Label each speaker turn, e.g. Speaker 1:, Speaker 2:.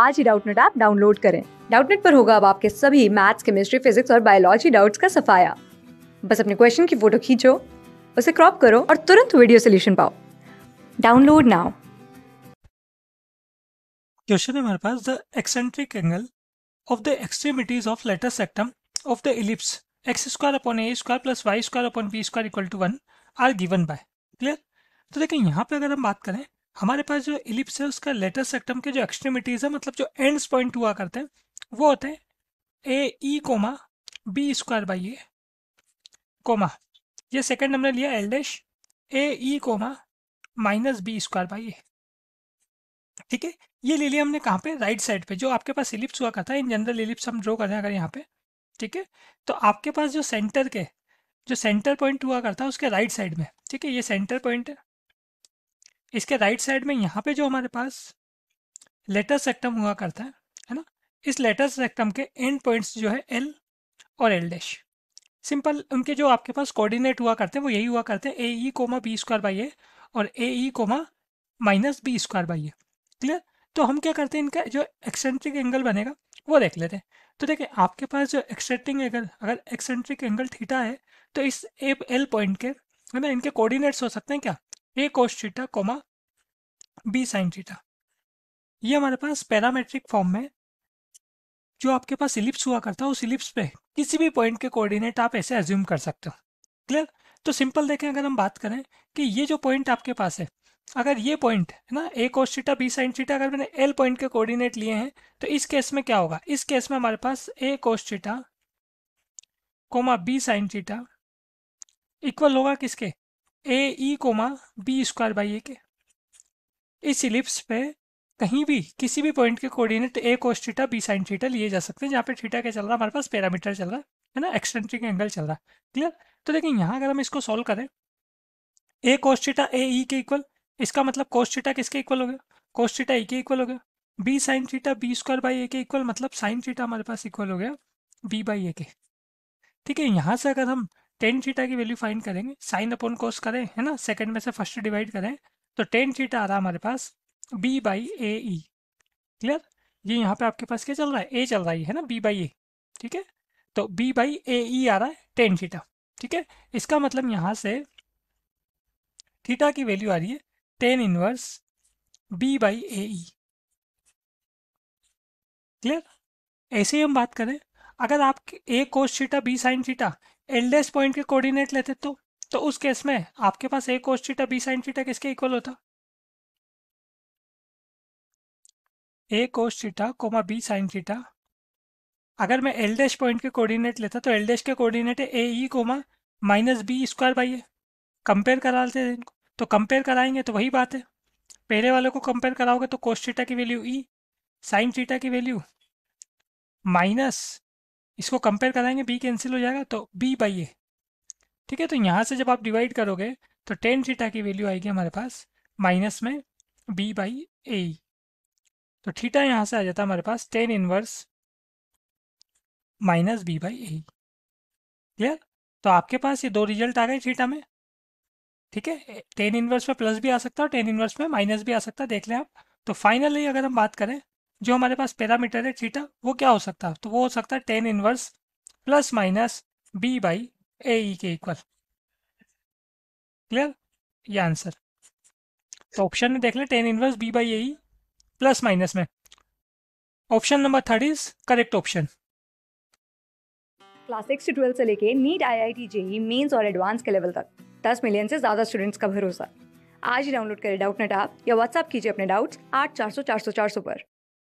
Speaker 1: आज app download ऐप डाउनलोड करें डाउटनेट पर होगा अब आपके सभी मैथ्स केमिस्ट्री फिजिक्स और बायोलॉजी डाउट्स का सफाया बस अपने क्वेश्चन की फोटो खींचो उसे क्रॉप करो और तुरंत वीडियो सोल्यूशन पाओ डाउनलोड नाउ क्वेश्चन है हमारे पास the eccentric angle of the extremities of latus rectum of the ellipse x square upon a square plus y square upon b square equal to one are given by clear तो देखिए यहाँ पे अगर हम बात करें हमारे पास जो इलिप्स है उसका लेटर सेक्टम के जो एक्सट्रीमिटीज है मतलब जो एंड्स पॉइंट हुआ करते हैं वो होते हैं a e comma b square by a comma ये सेकंड हमने लिया L dash a e comma minus b square by a ठीक है ये ले लिया हमने कहाँ पे राइट साइड पे जो आपके पास इलिप्स हुआ करता है इन जनरल इलिप्स हम ड्रॉ कर रहे हैं अगर यहाँ पे ठीक है तो आपके पास जो सेंटर के जो सेंटर पॉइंट हुआ करता है उसके राइट साइड में ठीक है ये सेंटर पॉइंट है इसके राइट साइड में यहाँ पे जो हमारे पास लेटर सेक्टम हुआ करता है है ना इस लेटर सेक्टम के एंड पॉइंट्स जो है एल और एल डैश सिंपल उनके जो आपके पास कोऑर्डिनेट हुआ करते हैं वो यही हुआ करते हैं a e comma b square by a और a e comma minus b square by a clear तो हम क्या करते हैं इनका जो एक्सेंट्रिक एंगल बनेगा वो देख लेते हैं तो देखिए आपके पास जो एक्सेंट्रिक एंगल अगर एक्सेंट्रिक एंगल थीटा है तो इस एल पॉइंट के है ना इनके कोऑर्डिनेट्स हो सकते हैं क्या a cos theta comma b sine theta ये हमारे पास पैरामेट्रिक फॉर्म में जो आपके पास इलिप्स हुआ करता है उस इलिप्स पे किसी भी पॉइंट के कोऑर्डिनेट आप ऐसे एज्यूम कर सकते हो क्लियर तो सिंपल देखें अगर हम बात करें कि ये जो पॉइंट आपके पास है अगर ये पॉइंट है ना a cos theta b sine theta अगर मैंने एल पॉइंट के कोऑर्डिनेट लिए हैं तो इस केस में क्या होगा इस केस में हमारे पास a cos theta comma b sine theta equal होगा किसके a e comma b square by a के इस इलिप्स पे कहीं भी किसी भी पॉइंट के coordinate a cos theta b sine theta लिए जा सकते हैं जहाँ पे थीटा क्या चल रहा है हमारे पास पैरामीटर चल रहा है ना एक्सटेंट्रिक एंगल चल रहा है क्लियर तो देखिए यहाँ अगर हम इसको सॉल्व करें ए कोस थीटा ए ई के इक्वल इसका मतलब कोस थीटा किसके इक्वल हो गया कोस थीटा ई के इक्वल हो गया b sine theta b square by a के इक्वल मतलब साइन थीटा हमारे पास इक्वल हो गया बी बाई ए के ठीक है यहाँ से अगर हम टेन थीटा की वैल्यू फाइंड करेंगे साइन अपॉन कोस करें है ना सेकंड में से फर्स्ट डिवाइड करें तो टेन थीटा आ रहा हमारे पास b by a e clear ये यहाँ पे आपके पास क्या चल रहा है ए चल रहा है ना बी बाई ए ठीक है तो बी बाई ए ई आ रहा है टेन थीटा ठीक है इसका मतलब यहाँ से थीटा की वैल्यू आ रही है tan inverse b by a e clear ऐसे ही हम बात करें अगर आप a cos theta b sine theta L dash point के कोऑर्डिनेट लेते तो तो उस केस में आपके पास a cos theta b sine theta किसके इक्वल होता a cos theta comma b sine theta अगर मैं एल पॉइंट के कोऑर्डिनेट लेता तो एल के कोऑर्डिनेट है a e comma minus b square by a compare करा लेते हैं इनको तो कंपेयर कराएंगे तो वही बात है पहले वाले को कंपेयर कराओगे तो कोस थीटा की वैल्यू ई साइन थीटा की वैल्यू माइनस इसको कंपेयर कराएंगे बी कैंसिल हो जाएगा तो बी बाई ए ठीक है तो यहाँ से जब आप डिवाइड करोगे तो टेन थीटा की वैल्यू आएगी हमारे पास माइनस में बी बाई ए तो थीटा यहाँ से आ जाता है हमारे पास tan inverse minus b by a clear तो आपके पास ये दो रिजल्ट आ गए थीटा में ठीक है टेन इनवर्स में प्लस भी आ सकता है और टेन इनवर्स में माइनस भी आ सकता है देख लें आप तो फाइनली अगर हम बात करें जो हमारे पास पैरामीटर है थीटा वो क्या हो सकता है तो वो हो सकता है tan inverse plus minus b by a के इक्वल क्लियर ये आंसर तो ऑप्शन में देख ले tan inverse b by a plus minus में option number third is correct option class six से ट्वेल्व से लेके NEET I I T JEE mains और एडवांस के लेवल तक दस मिलियन से ज़्यादा स्टूडेंट्स का भरोसा आज ही डाउनलोड करें डाउट नेट आप या व्हाट्सअप कीजिए अपने डाउट्स आठ चार सौ चार सौ चार सौ पर